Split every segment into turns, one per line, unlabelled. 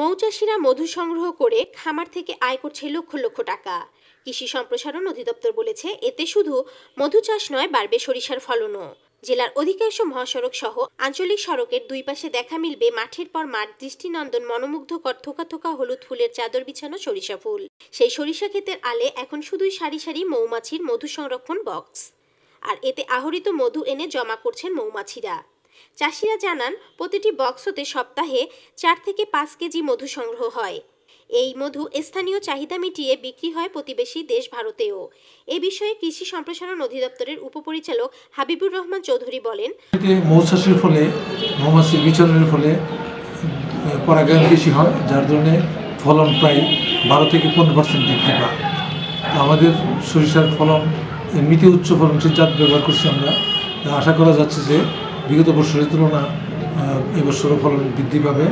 মৌচাষিরা মধু সংগ্রহ করে খামার থেকে আয় করছে লক্ষ লক্ষ টাকা কৃষি সম্প্রসারণ অধিদপ্তর বলেছে এতে শুধু মধু চাষ নয় বাড়বে সরিষার ফলনও জেলার অধিকাংশ মহাসড়ক সহ আঞ্চলিক সড়কের দুই পাশে দেখা মিলবে মাঠের পর মাঠ দৃষ্টিনন্দন মনোমুগ্ধকর থোকা থোকা হলুদ ফুলের চাদর বিছানো সরিষা ফুল সেই সরিষা ক্ষেতের আলে এখন শুধুই সারি সারি মৌমাছির মধু সংরক্ষণ বক্স আর এতে আহরিত মধু এনে জমা করছেন মৌমাছিরা চাষিরা জানান প্রতিটি বক্স হতে সপ্তাহে চার থেকে পাঁচ কেজি মধু সংগ্রহ হয় এই মধু স্থানীয় চাহিদা মিটিয়ে বিক্রি হয় প্রতিবেশী দেশ ভারতেও এ বিষয়ে কৃষি সম্প্রসারণ অধিদপ্তরের উপপরিচালক হাবিবুর রহমান চৌধুরী বলেন
মৌচাষের ফলে মৌমাছির বিচরণের ফলে পরাগায়ন বেশি হয় যার জন্যে ফলন প্রায় বারো থেকে পনেরো পার্সেন্ট বৃদ্ধি পায় আমাদের সরিষার ফলন এমনিতে উচ্চ ফলনশীল জাত ব্যবহার করছি আমরা আশা করা যাচ্ছে যে বিগত বছরের তুলনা এবছরও ফলন বৃদ্ধি পাবে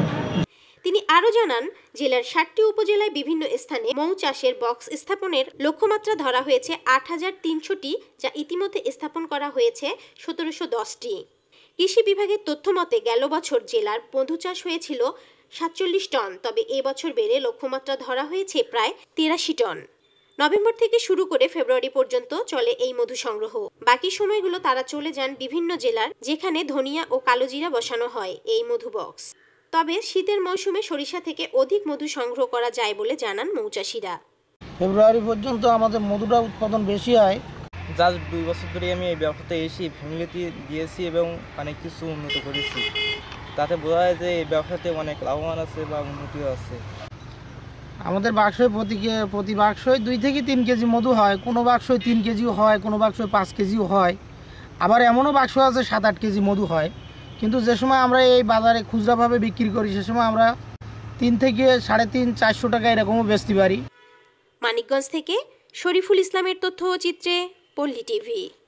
তিনি আরও জানান জেলার ষাটটি উপজেলায় বিভিন্ন স্থানে মৌ চাষের বক্স স্থাপনের লক্ষ্যমাত্রা ধরা হয়েছে আট হাজার তিনশোটি যা ইতিমধ্যে স্থাপন করা হয়েছে সতেরোশো দশটি কৃষি বিভাগের তথ্য মতে গেল বছর জেলার মধু চাষ হয়েছিল সাতচল্লিশ টন তবে এবছর বেড়ে লক্ষ্যমাত্রা ধরা হয়েছে প্রায় তেরাশি টন নভেম্বর থেকে শুরু করে ফেব্রুয়ারি পর্যন্ত চলে এই মধু সংগ্রহ বাকি সময়গুলো তারা চলে যান বিভিন্ন জেলার যেখানে ধনিয়া ও কালোজিরা বসানো হয় এই মধু বক্স তবে শীতের মৌসুমে সরিষা থেকে অধিক মধু সংগ্রহ করা যায় বলে জানান মৌচাষিরা ফেব্রুয়ারি
পর্যন্ত আমাদের মধুটা উৎপাদন বেশি হয় জাস্ট দুই বছর ধরে আমি এই ব্যবসাতে এসে ফ্যামিলিতে দিয়েছি এবং অনেক মানে কিছু উন্নত করেছি তাতে বোঝা যায় যে এই ব্যবসাতে অনেক লাভবান আছে বা উন্নতিও আছে আমাদের বাক্সয় প্রতি প্রতি বাক্সয় দুই থেকে তিন কেজি মধু হয় কোনো বাক্সয় তিন কেজিও হয় কোনো বাক্সয় পাঁচ কেজিও হয় আবার এমনও বাক্স আছে সাত আট কেজি মধু হয় কিন্তু যে সময় আমরা এই বাজারে খুচরাভাবে বিক্রি করি সে সময় আমরা তিন থেকে সাড়ে তিন চারশো টাকা এরকমও বেচতে পারি
মানিকগঞ্জ থেকে শরীফুল ইসলামের তথ্য চিত্রে পল্লী টিভি